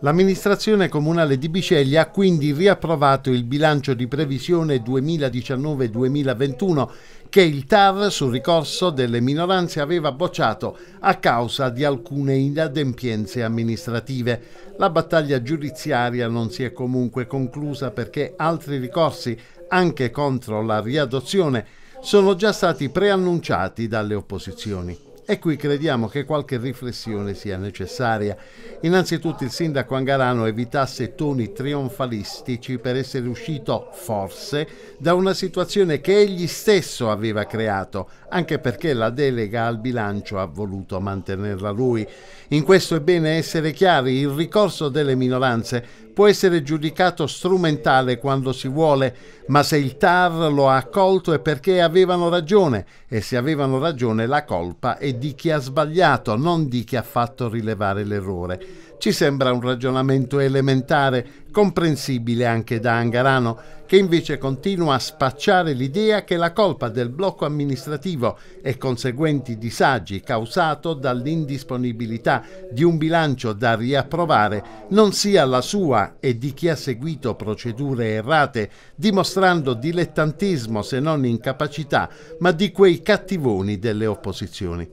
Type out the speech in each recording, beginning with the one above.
L'amministrazione comunale di Biceglie ha quindi riapprovato il bilancio di previsione 2019-2021 che il TAR sul ricorso delle minoranze aveva bocciato a causa di alcune inadempienze amministrative. La battaglia giudiziaria non si è comunque conclusa perché altri ricorsi, anche contro la riadozione, sono già stati preannunciati dalle opposizioni e qui crediamo che qualche riflessione sia necessaria. Innanzitutto il sindaco Angarano evitasse toni trionfalistici per essere uscito, forse, da una situazione che egli stesso aveva creato, anche perché la delega al bilancio ha voluto mantenerla lui. In questo è bene essere chiari, il ricorso delle minoranze può essere giudicato strumentale quando si vuole, ma se il TAR lo ha accolto è perché avevano ragione e se avevano ragione la colpa è di chi ha sbagliato, non di chi ha fatto rilevare l'errore. Ci sembra un ragionamento elementare, comprensibile anche da Angarano, che invece continua a spacciare l'idea che la colpa del blocco amministrativo e conseguenti disagi causato dall'indisponibilità di un bilancio da riapprovare non sia la sua e di chi ha seguito procedure errate, dimostrando dilettantismo se non incapacità, ma di quei cattivoni delle opposizioni.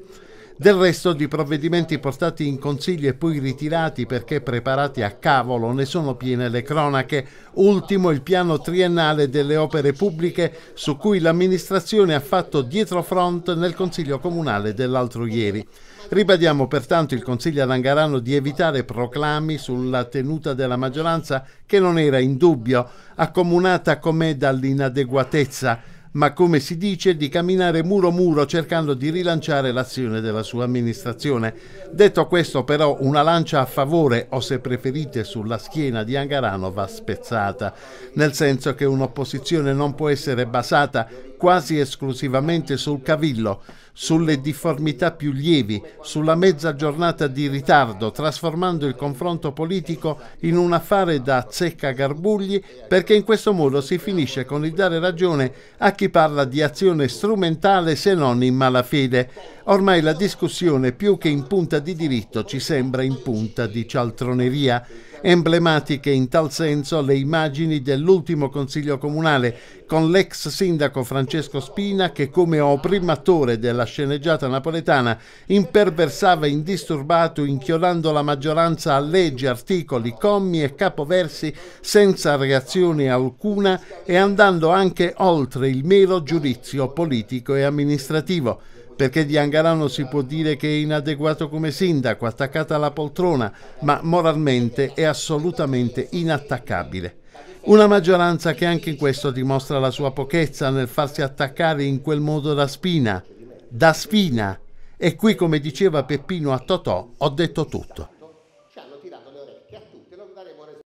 Del resto di provvedimenti portati in consiglio e poi ritirati perché preparati a cavolo ne sono piene le cronache. Ultimo il piano triennale delle opere pubbliche su cui l'amministrazione ha fatto dietro front nel consiglio comunale dell'altro ieri. Ribadiamo pertanto il consiglio ad Angarano di evitare proclami sulla tenuta della maggioranza che non era in dubbio, accomunata com'è dall'inadeguatezza ma come si dice di camminare muro muro cercando di rilanciare l'azione della sua amministrazione. Detto questo però una lancia a favore o se preferite sulla schiena di Angarano va spezzata, nel senso che un'opposizione non può essere basata quasi esclusivamente sul cavillo, sulle difformità più lievi, sulla mezza giornata di ritardo, trasformando il confronto politico in un affare da zecca garbugli, perché in questo modo si finisce con il dare ragione a chi parla di azione strumentale se non in malafede. Ormai la discussione più che in punta di diritto ci sembra in punta di cialtroneria. Emblematiche in tal senso le immagini dell'ultimo Consiglio Comunale con l'ex sindaco Francesco Spina che come oprimatore della sceneggiata napoletana imperversava indisturbato inchiodando la maggioranza a leggi, articoli, commi e capoversi senza reazione alcuna e andando anche oltre il mero giudizio politico e amministrativo perché di Angarano si può dire che è inadeguato come sindaco, attaccato alla poltrona, ma moralmente è assolutamente inattaccabile. Una maggioranza che anche in questo dimostra la sua pochezza nel farsi attaccare in quel modo da spina, da spina. E qui, come diceva Peppino a Totò, ho detto tutto.